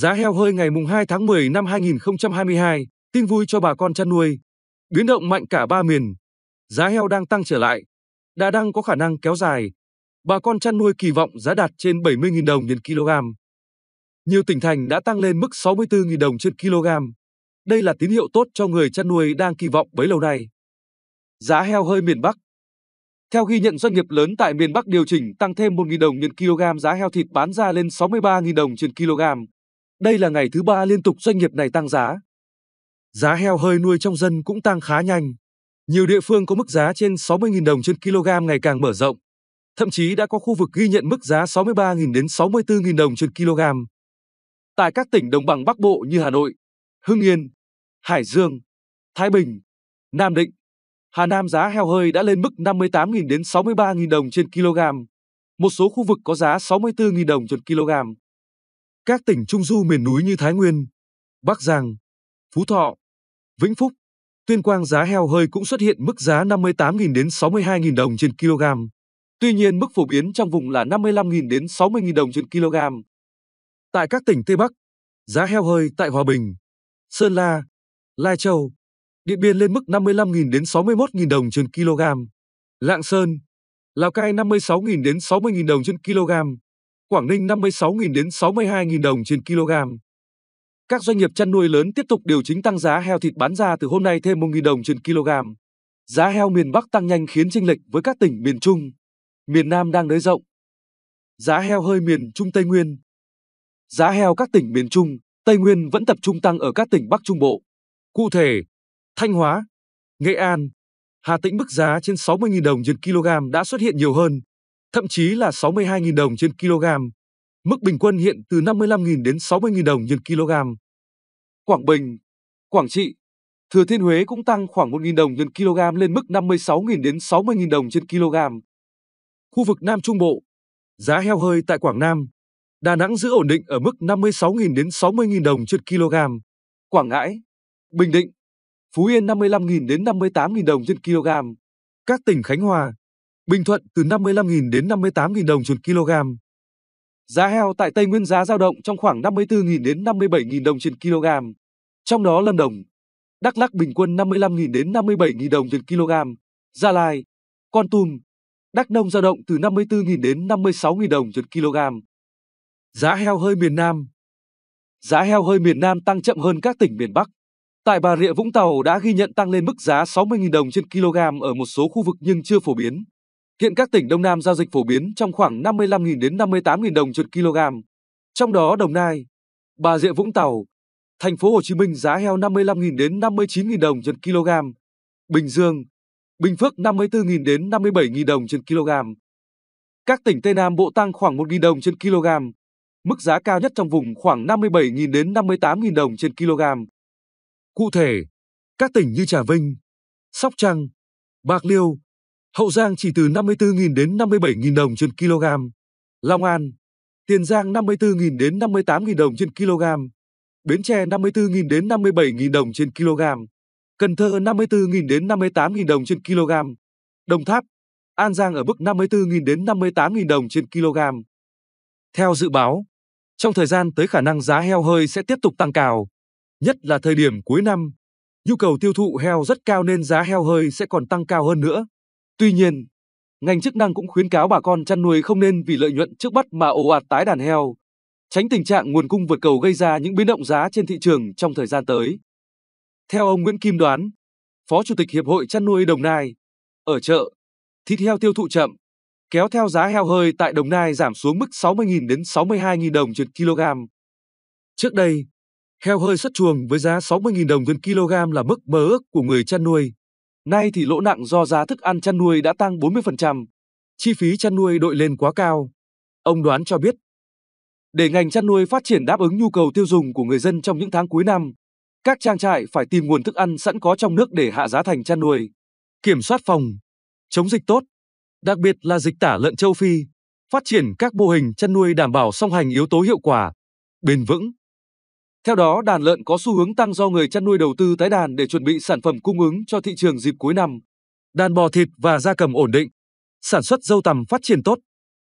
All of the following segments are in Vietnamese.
Giá heo hơi ngày mùng 2 tháng 10 năm 2022, tin vui cho bà con chăn nuôi. Biến động mạnh cả ba miền. Giá heo đang tăng trở lại, đã đang có khả năng kéo dài. Bà con chăn nuôi kỳ vọng giá đạt trên 70.000 đồng trên kg. Nhiều tỉnh thành đã tăng lên mức 64.000 đồng trên kg. Đây là tín hiệu tốt cho người chăn nuôi đang kỳ vọng bấy lâu nay. Giá heo hơi miền Bắc theo ghi nhận doanh nghiệp lớn tại miền Bắc điều chỉnh tăng thêm 1.000 đồng trên kg giá heo thịt bán ra lên 63.000 đồng trên kg. Đây là ngày thứ ba liên tục doanh nghiệp này tăng giá. Giá heo hơi nuôi trong dân cũng tăng khá nhanh. Nhiều địa phương có mức giá trên 60.000 đồng trên kg ngày càng mở rộng. Thậm chí đã có khu vực ghi nhận mức giá 63.000 đến 64.000 đồng trên kg. Tại các tỉnh đồng bằng Bắc Bộ như Hà Nội, Hưng Yên, Hải Dương, Thái Bình, Nam Định, Hà Nam giá heo hơi đã lên mức 58.000 đến 63.000 đồng trên kg. Một số khu vực có giá 64.000 đồng trên kg. Các tỉnh Trung Du miền núi như Thái Nguyên, Bắc Giang, Phú Thọ, Vĩnh Phúc, Tuyên Quang giá heo hơi cũng xuất hiện mức giá 58.000 đến 62.000 đồng trên kg. Tuy nhiên mức phổ biến trong vùng là 55.000 đến 60.000 đồng trên kg. Tại các tỉnh Tây Bắc, giá heo hơi tại Hòa Bình, Sơn La, Lai Châu, Điện Biên lên mức 55.000 đến 61.000 đồng trên kg. Lạng Sơn, Lào Cai 56.000 đến 60.000 đồng trên kg. Quảng Ninh 56.000 đến 62.000 đồng trên kg. Các doanh nghiệp chăn nuôi lớn tiếp tục điều chỉnh tăng giá heo thịt bán ra từ hôm nay thêm 1.000 đồng trên kg. Giá heo miền Bắc tăng nhanh khiến chênh lệch với các tỉnh miền Trung, miền Nam đang nới rộng. Giá heo hơi miền Trung Tây Nguyên. Giá heo các tỉnh miền Trung, Tây Nguyên vẫn tập trung tăng ở các tỉnh Bắc Trung Bộ. Cụ thể, Thanh Hóa, Nghệ An, Hà Tĩnh mức giá trên 60.000 đồng trên kg đã xuất hiện nhiều hơn, thậm chí là 62.000 đồng trên kg. Mức bình quân hiện từ 55.000 đến 60.000 đồng trên kg. Quảng Bình, Quảng Trị, Thừa Thiên Huế cũng tăng khoảng 1.000 đồng trên kg lên mức 56.000 đến 60.000 đồng trên kg. Khu vực Nam Trung Bộ, giá heo hơi tại Quảng Nam, Đà Nẵng giữ ổn định ở mức 56.000 đến 60.000 đồng trên kg. Quảng Ngãi, Bình Định, Phú Yên 55.000 đến 58.000 đồng trên kg. Các tỉnh Khánh Hòa, Bình Thuận từ 55.000 đến 58.000 đồng trên kg. Giá heo tại Tây Nguyên giá dao động trong khoảng 54.000 đến 57.000 đồng trên kg. Trong đó Lâm Đồng, Đắk Lắk bình quân 55.000 đến 57.000 đồng trên kg, Gia Lai, Con Tum, Đắk Nông dao động từ 54.000 đến 56.000 đồng trên kg. Giá heo hơi miền Nam Giá heo hơi miền Nam tăng chậm hơn các tỉnh miền Bắc. Tại Bà Rịa Vũng Tàu đã ghi nhận tăng lên mức giá 60.000 đồng trên kg ở một số khu vực nhưng chưa phổ biến. Hiện các tỉnh Đông Nam giao dịch phổ biến trong khoảng 55.000 đến 58.000 đồng trên kg. Trong đó Đồng Nai, Bà Rịa Vũng Tàu, thành phố Hồ Chí Minh giá heo 55.000 đến 59.000 đồng trên kg. Bình Dương, Bình Phước 54.000 đến 57.000 đồng trên kg. Các tỉnh Tây Nam Bộ tăng khoảng 1.000 đồng trên kg. Mức giá cao nhất trong vùng khoảng 57.000 đến 58.000 đồng trên kg. Cụ thể, các tỉnh như Trà Vinh, Sóc Trăng, Bạc Liêu, Hậu Giang chỉ từ 54.000 đến 57.000 đồng trên kg. Long An, Tiền Giang 54.000 đến 58.000 đồng trên kg. Bến Tre 54.000 đến 57.000 đồng trên kg. Cần Thơ 54.000 đến 58.000 đồng trên kg. Đồng Tháp, An Giang ở mức 54.000 đến 58.000 đồng trên kg. Theo dự báo, trong thời gian tới khả năng giá heo hơi sẽ tiếp tục tăng cao, nhất là thời điểm cuối năm. Nhu cầu tiêu thụ heo rất cao nên giá heo hơi sẽ còn tăng cao hơn nữa. Tuy nhiên, ngành chức năng cũng khuyến cáo bà con chăn nuôi không nên vì lợi nhuận trước mắt mà ồ ạt tái đàn heo, tránh tình trạng nguồn cung vượt cầu gây ra những biến động giá trên thị trường trong thời gian tới. Theo ông Nguyễn Kim Đoán, Phó Chủ tịch Hiệp hội Chăn nuôi Đồng Nai, ở chợ, thịt heo tiêu thụ chậm, kéo theo giá heo hơi tại Đồng Nai giảm xuống mức 60.000 đến 62.000 đồng trên kg. Trước đây, heo hơi xuất chuồng với giá 60.000 đồng trên kg là mức mơ ước của người chăn nuôi. Nay thì lỗ nặng do giá thức ăn chăn nuôi đã tăng 40%, chi phí chăn nuôi đội lên quá cao. Ông đoán cho biết, để ngành chăn nuôi phát triển đáp ứng nhu cầu tiêu dùng của người dân trong những tháng cuối năm, các trang trại phải tìm nguồn thức ăn sẵn có trong nước để hạ giá thành chăn nuôi, kiểm soát phòng, chống dịch tốt, đặc biệt là dịch tả lợn châu Phi, phát triển các mô hình chăn nuôi đảm bảo song hành yếu tố hiệu quả, bền vững. Theo đó, đàn lợn có xu hướng tăng do người chăn nuôi đầu tư tái đàn để chuẩn bị sản phẩm cung ứng cho thị trường dịp cuối năm. Đàn bò thịt và gia cầm ổn định, sản xuất dâu tằm phát triển tốt.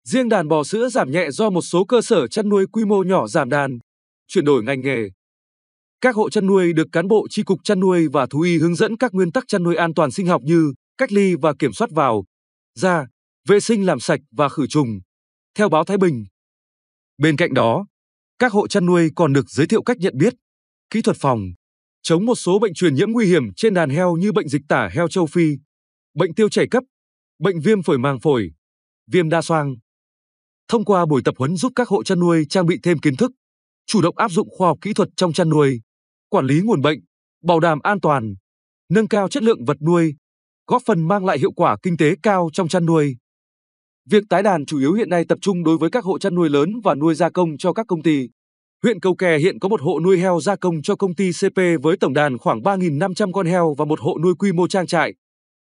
Riêng đàn bò sữa giảm nhẹ do một số cơ sở chăn nuôi quy mô nhỏ giảm đàn, chuyển đổi ngành nghề. Các hộ chăn nuôi được cán bộ tri cục chăn nuôi và thú y hướng dẫn các nguyên tắc chăn nuôi an toàn sinh học như cách ly và kiểm soát vào, ra, vệ sinh làm sạch và khử trùng. Theo báo Thái Bình. Bên cạnh đó, các hộ chăn nuôi còn được giới thiệu cách nhận biết, kỹ thuật phòng, chống một số bệnh truyền nhiễm nguy hiểm trên đàn heo như bệnh dịch tả heo châu Phi, bệnh tiêu chảy cấp, bệnh viêm phổi màng phổi, viêm đa xoang. Thông qua buổi tập huấn giúp các hộ chăn nuôi trang bị thêm kiến thức, chủ động áp dụng khoa học kỹ thuật trong chăn nuôi, quản lý nguồn bệnh, bảo đảm an toàn, nâng cao chất lượng vật nuôi, góp phần mang lại hiệu quả kinh tế cao trong chăn nuôi. Việc tái đàn chủ yếu hiện nay tập trung đối với các hộ chăn nuôi lớn và nuôi gia công cho các công ty. Huyện Cầu Kè hiện có một hộ nuôi heo gia công cho công ty CP với tổng đàn khoảng 3.500 con heo và một hộ nuôi quy mô trang trại,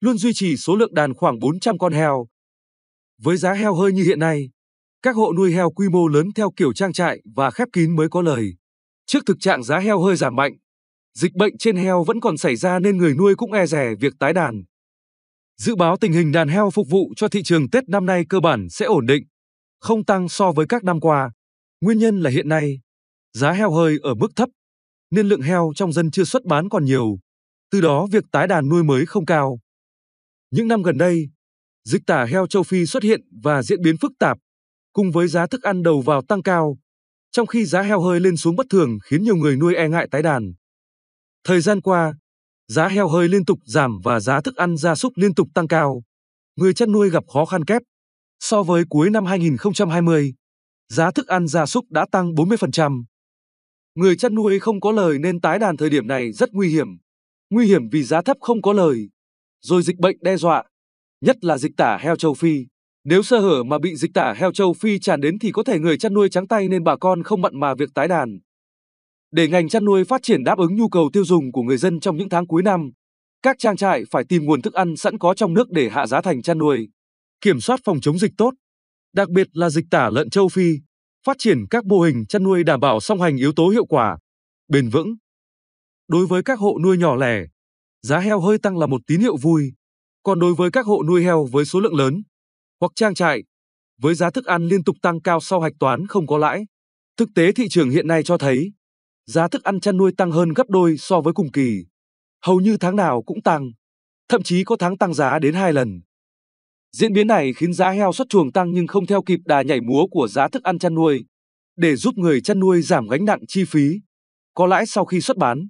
luôn duy trì số lượng đàn khoảng 400 con heo. Với giá heo hơi như hiện nay, các hộ nuôi heo quy mô lớn theo kiểu trang trại và khép kín mới có lời. Trước thực trạng giá heo hơi giảm mạnh, dịch bệnh trên heo vẫn còn xảy ra nên người nuôi cũng e rè việc tái đàn. Dự báo tình hình đàn heo phục vụ cho thị trường Tết năm nay cơ bản sẽ ổn định, không tăng so với các năm qua. Nguyên nhân là hiện nay, giá heo hơi ở mức thấp, nên lượng heo trong dân chưa xuất bán còn nhiều, từ đó việc tái đàn nuôi mới không cao. Những năm gần đây, dịch tả heo châu Phi xuất hiện và diễn biến phức tạp, cùng với giá thức ăn đầu vào tăng cao, trong khi giá heo hơi lên xuống bất thường khiến nhiều người nuôi e ngại tái đàn. Thời gian qua, giá heo hơi liên tục giảm và giá thức ăn gia súc liên tục tăng cao. Người chăn nuôi gặp khó khăn kép. So với cuối năm 2020, giá thức ăn gia súc đã tăng 40%. Người chăn nuôi không có lời nên tái đàn thời điểm này rất nguy hiểm. Nguy hiểm vì giá thấp không có lời, rồi dịch bệnh đe dọa, nhất là dịch tả heo châu Phi. Nếu sơ hở mà bị dịch tả heo châu Phi tràn đến thì có thể người chăn nuôi trắng tay nên bà con không mặn mà việc tái đàn. Để ngành chăn nuôi phát triển đáp ứng nhu cầu tiêu dùng của người dân trong những tháng cuối năm, các trang trại phải tìm nguồn thức ăn sẵn có trong nước để hạ giá thành chăn nuôi, kiểm soát phòng chống dịch tốt, đặc biệt là dịch tả lợn châu Phi, phát triển các mô hình chăn nuôi đảm bảo song hành yếu tố hiệu quả, bền vững. Đối với các hộ nuôi nhỏ lẻ, giá heo hơi tăng là một tín hiệu vui, còn đối với các hộ nuôi heo với số lượng lớn hoặc trang trại với giá thức ăn liên tục tăng cao sau hạch toán không có lãi, thực tế thị trường hiện nay cho thấy giá thức ăn chăn nuôi tăng hơn gấp đôi so với cùng kỳ. Hầu như tháng nào cũng tăng, thậm chí có tháng tăng giá đến 2 lần. Diễn biến này khiến giá heo xuất chuồng tăng nhưng không theo kịp đà nhảy múa của giá thức ăn chăn nuôi. Để giúp người chăn nuôi giảm gánh nặng chi phí, có lãi sau khi xuất bán,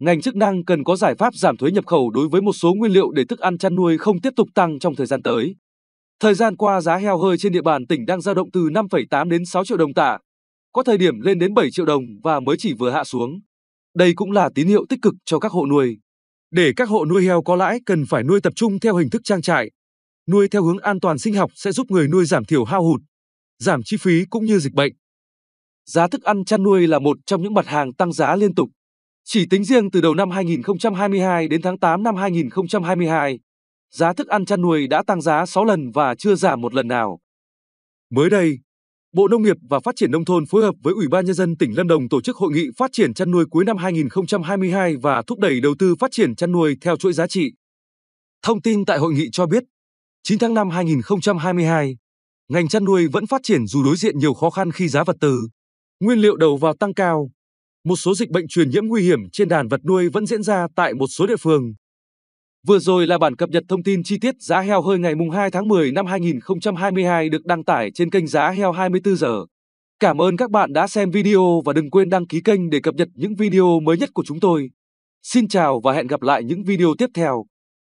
ngành chức năng cần có giải pháp giảm thuế nhập khẩu đối với một số nguyên liệu để thức ăn chăn nuôi không tiếp tục tăng trong thời gian tới. Thời gian qua giá heo hơi trên địa bàn tỉnh đang dao động từ 5,8 đến 6 triệu đồng tạ có thời điểm lên đến 7 triệu đồng và mới chỉ vừa hạ xuống. Đây cũng là tín hiệu tích cực cho các hộ nuôi. Để các hộ nuôi heo có lãi cần phải nuôi tập trung theo hình thức trang trại. Nuôi theo hướng an toàn sinh học sẽ giúp người nuôi giảm thiểu hao hụt, giảm chi phí cũng như dịch bệnh. Giá thức ăn chăn nuôi là một trong những mặt hàng tăng giá liên tục. Chỉ tính riêng từ đầu năm 2022 đến tháng 8 năm 2022, giá thức ăn chăn nuôi đã tăng giá 6 lần và chưa giảm một lần nào. Mới đây, Bộ Nông nghiệp và Phát triển Nông thôn phối hợp với Ủy ban Nhân dân tỉnh Lâm Đồng tổ chức hội nghị phát triển chăn nuôi cuối năm 2022 và thúc đẩy đầu tư phát triển chăn nuôi theo chuỗi giá trị. Thông tin tại hội nghị cho biết, 9 tháng 5 2022, ngành chăn nuôi vẫn phát triển dù đối diện nhiều khó khăn khi giá vật tư, nguyên liệu đầu vào tăng cao. Một số dịch bệnh truyền nhiễm nguy hiểm trên đàn vật nuôi vẫn diễn ra tại một số địa phương. Vừa rồi là bản cập nhật thông tin chi tiết giá heo hơi ngày mùng 2 tháng 10 năm 2022 được đăng tải trên kênh Giá Heo 24 giờ. Cảm ơn các bạn đã xem video và đừng quên đăng ký kênh để cập nhật những video mới nhất của chúng tôi. Xin chào và hẹn gặp lại những video tiếp theo.